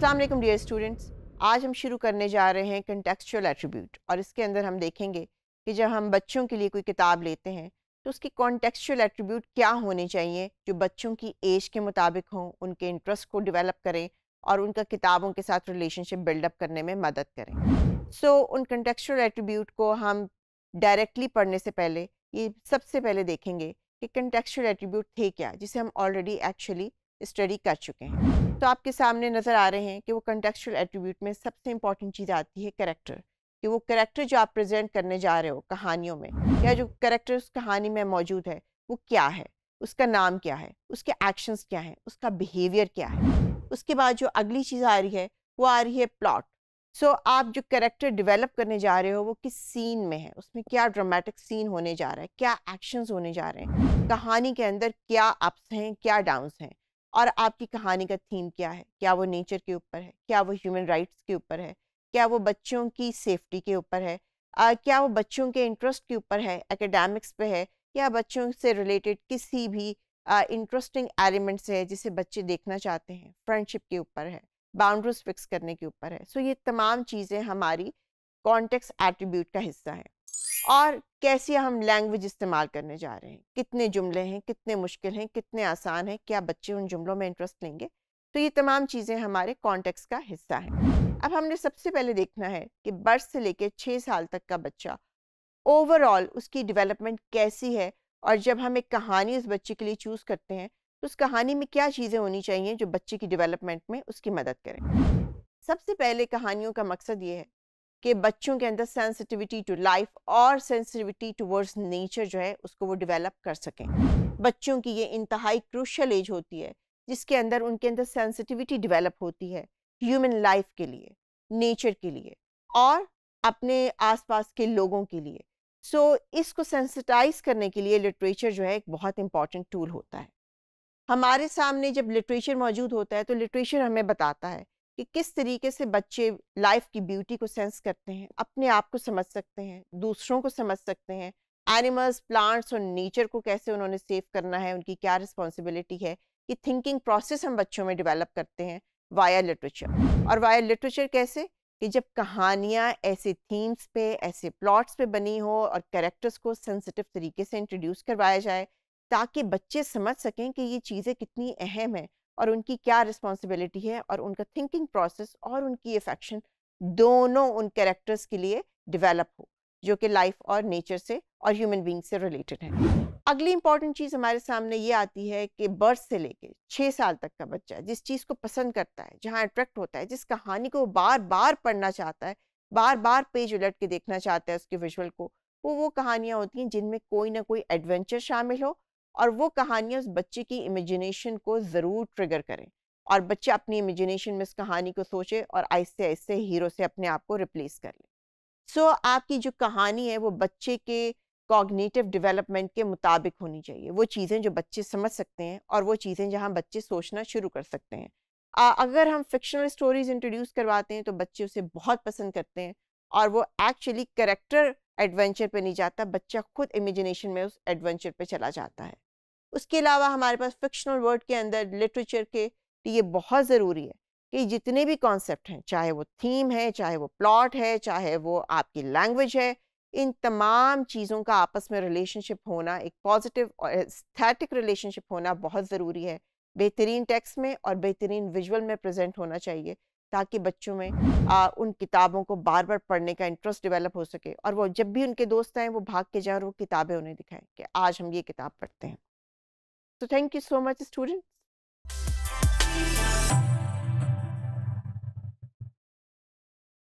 अस्सलाम वालेकुम dear students आज हम शुरू करने जा रहे हैं कंटेक्चुअल एट्रीब्यूट और इसके अंदर हम देखेंगे कि जब हम बच्चों के लिए कोई किताब लेते हैं तो उसके कॉन्टेक्चुअल एट्रीब्यूट क्या होने चाहिए जो बच्चों की एज के मुताबिक हों उनके इंटरेस्ट को डिवेलप करें और उनका किताबों के साथ रिलेशनशिप बिल्डअप करने में मदद करें सो so, उन कंटेक्चुअल एट्रीब्यूट को हम डायरेक्टली पढ़ने से पहले ये सबसे पहले देखेंगे कि कंटेक्चुअल एट्रीब्यूट थे क्या जिसे हम ऑलरेडी एक्चुअली स्टडी कर चुके हैं तो आपके सामने नज़र आ रहे हैं कि वो कंटेक्चुअल एट्रीब्यूट में सबसे इंपॉर्टेंट चीज़ आती है करेक्टर कि वो करेक्टर जो आप प्रेजेंट करने जा रहे हो कहानियों में या जो करेक्टर उस कहानी में मौजूद है वो क्या है उसका नाम क्या है उसके एक्शंस क्या हैं उसका बिहेवियर क्या है उसके बाद जो अगली चीज़ आ रही है वो आ रही है प्लॉट सो so, आप जो करेक्टर डेवलप करने जा रहे हो वो किस सीन में है उसमें क्या ड्रामेटिक सीन होने जा रहा है क्या एक्शंस होने जा रहे हैं कहानी के अंदर क्या अप्स हैं क्या डाउन्स हैं और आपकी कहानी का थीम क्या है क्या वो नेचर के ऊपर है क्या वो ह्यूमन राइट्स के ऊपर है क्या वो बच्चों की सेफ्टी के ऊपर है आ, क्या वो बच्चों के इंटरेस्ट के ऊपर है एकेडमिक्स पे है या बच्चों से रिलेटेड किसी भी इंटरेस्टिंग एलिमेंट्स है जिसे बच्चे देखना चाहते हैं फ्रेंडशिप के ऊपर है बाउंड्रीज फिक्स करने के ऊपर है सो so, ये तमाम चीज़ें हमारी कॉन्टेक्स्ट एट्रीब्यूट का हिस्सा है और कैसे हम लैंग्वेज इस्तेमाल करने जा रहे हैं कितने जुमले हैं कितने मुश्किल हैं कितने आसान हैं क्या बच्चे उन जुमलों में इंटरेस्ट लेंगे तो ये तमाम चीज़ें हमारे कॉन्टेक्स्ट का हिस्सा हैं अब हमने सबसे पहले देखना है कि बर्थ से लेकर छः साल तक का बच्चा ओवरऑल उसकी डेवलपमेंट कैसी है और जब हम एक कहानी उस बच्चे के लिए चूज़ करते हैं तो उस कहानी में क्या चीज़ें होनी चाहिए जो बच्चे की डेवलपमेंट में उसकी मदद करें सबसे पहले कहानियों का मकसद ये है कि बच्चों के अंदर सेंसिटिविटी टू लाइफ और सेंसिटिविटी टूवर्ड्स नेचर जो है उसको वो डेवलप कर सकें बच्चों की ये इंतहाई क्रूशल एज होती है जिसके अंदर उनके अंदर सेंसिटिविटी डेवलप होती है ह्यूमन लाइफ के लिए नेचर के लिए और अपने आसपास के लोगों के लिए सो so, इसको सेंसिटाइज करने के लिए लिटरेचर जो है एक बहुत इंपॉर्टेंट टूल होता है हमारे सामने जब लिटरेचर मौजूद होता है तो लिटरेचर हमें बताता है कि किस तरीके से बच्चे लाइफ की ब्यूटी को सेंस करते हैं अपने आप को समझ सकते हैं दूसरों को समझ सकते हैं एनिमल्स प्लांट्स और नेचर को कैसे उन्होंने सेव करना है उनकी क्या रिस्पॉन्सिबिलिटी है ये थिंकिंग प्रोसेस हम बच्चों में डिवेलप करते हैं वाया लिटरेचर और वाया लिटरेचर कैसे कि जब कहानियाँ ऐसे थीम्स पे ऐसे प्लॉट्स पे बनी हो और कैरेक्टर्स को सेंसिटिव तरीके से इंट्रोड्यूस करवाया जाए ताकि बच्चे समझ सकें कि ये चीज़ें कितनी अहम हैं और उनकी क्या रिस्पॉन्सिबिलिटी है और उनका थिंकिंग प्रोसेस और उनकी अफेक्शन दोनों उन कैरेक्टर्स के लिए डिवेलप हो जो कि लाइफ और नेचर से और ह्यूमन बींग से रिलेटेड है अगली इंपॉर्टेंट चीज़ हमारे सामने ये आती है कि बर्थ से लेके छः साल तक का बच्चा जिस चीज़ को पसंद करता है जहाँ अट्रैक्ट होता है जिस कहानी को बार बार पढ़ना चाहता है बार बार पेज उलट के देखना चाहता है उसके विजुअल को वो वो कहानियाँ होती हैं जिनमें कोई ना कोई एडवेंचर शामिल हो और वो कहानियाँ उस बच्चे की इमेजिनेशन को ज़रूर ट्रिगर करें और बच्चे अपनी इमेजिनेशन में इस कहानी को सोचे और आहिस्ते आहिस्ते हीरो से अपने आप को रिप्लेस कर लें सो so, आपकी जो कहानी है वो बच्चे के कॉग्निटिव डेवलपमेंट के मुताबिक होनी चाहिए वो चीज़ें जो बच्चे समझ सकते हैं और वो चीज़ें जहाँ बच्चे सोचना शुरू कर सकते हैं आ, अगर हम फिक्शनल स्टोरीज इंट्रोड्यूस करवाते हैं तो बच्चे उसे बहुत पसंद करते हैं और वो एक्चुअली करेक्टर एडवेंचर पे नहीं जाता बच्चा खुद इमेजिनेशन में उस एडवेंचर पे चला जाता है उसके अलावा हमारे पास फिक्शनल वर्ड के अंदर लिटरेचर के लिए बहुत ज़रूरी है कि जितने भी कॉन्सेप्ट हैं चाहे वो थीम है चाहे वो प्लॉट है चाहे वो आपकी लैंग्वेज है इन तमाम चीज़ों का आपस में रिलेशनशिप होना एक पॉजिटिव और स्थैटिक रिलेशनशिप होना बहुत ज़रूरी है बेहतरीन टेक्स्ट में और बेहतरीन विजुअल में प्रेजेंट होना चाहिए ताकि बच्चों में आ, उन किताबों को बार बार पढ़ने का इंटरेस्ट डेवलप हो सके और वो जब भी उनके दोस्त आए वो भाग के जाए और वो किताबें उन्हें दिखाएं कि आज हम ये किताब पढ़ते हैं तो thank you so much student